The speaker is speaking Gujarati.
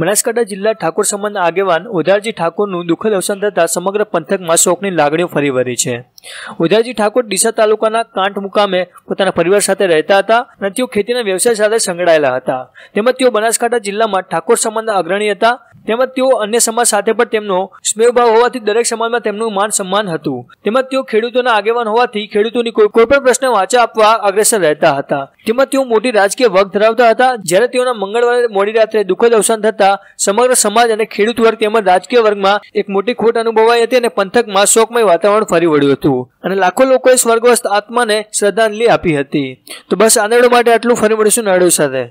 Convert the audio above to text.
બનાસકાંઠા જિલ્લા ઠાકોર સંબંધ આગેવાન ઉધારજી ઠાકોરનું દુઃખદ અવસાન થતાં સમગ્ર પંથકમાં શોકની લાગણીઓ ફરી વળી છે ઉધારજી ઠાકોર ડીસા તાલુકાના કાંઠ મુકામે પોતાના પરિવાર સાથે રહેતા હતા અને તેઓ ખેતીના વ્યવસાય સાથે સંકળાયેલા હતા તેમજ તેઓ બનાસકાંઠા જિલ્લામાં ઠાકોર સંબંધ અગ્રણી હતા તેમજ તેઓ અન્ય સમાજ સાથે પણ તેમનો સ્નેહભાવ હોવાથી દરેક સમાજમાં તેમનું માન સન્માન હતું તેમજ તેઓ ખેડૂતોના આગેવાન હોવાથી ખેડૂતોની કોઈ પણ પ્રશ્ન વાંચા આપવા અગ્રેસર રહેતા હતા તેમજ તેઓ મોટી રાજકીય વગ ધરાવતા હતા જ્યારે તેઓના મંગળવારે મોડી રાત્રે દુઃખદ અવસાન થતા સમગ્ર સમાજ અને ખેડૂત વર્ગ તેમજ રાજકીય વર્ગમાં એક મોટી ખોટ અનુભવાઈ હતી અને પંથકમાં શોકમય વાતાવરણ ફરી વળ્યું હતું અને લાખો લોકોએ સ્વર્ગસ્થ આત્માને શ્રદ્ધાંજલિ આપી હતી તો બસ આંદોલન માટે આટલું ફરી મળીશું નાડો સાથે